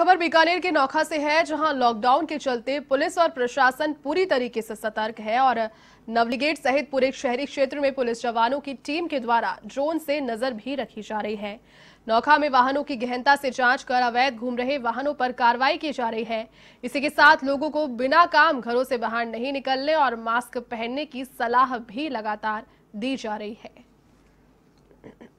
खबर बीकानेर के नौखा से है जहां लॉकडाउन के चलते पुलिस और प्रशासन पूरी तरीके से सतर्क है और नवलीगेट सहित पूरे शहरी क्षेत्र में पुलिस जवानों की टीम के द्वारा ड्रोन से नजर भी रखी जा रही है नौखा में वाहनों की गहनता से जांच कर अवैध घूम रहे वाहनों पर कार्रवाई की जा रही है इसी के साथ लोगों को बिना काम घरों से बाहर नहीं निकलने और मास्क पहनने की सलाह भी लगातार दी जा रही है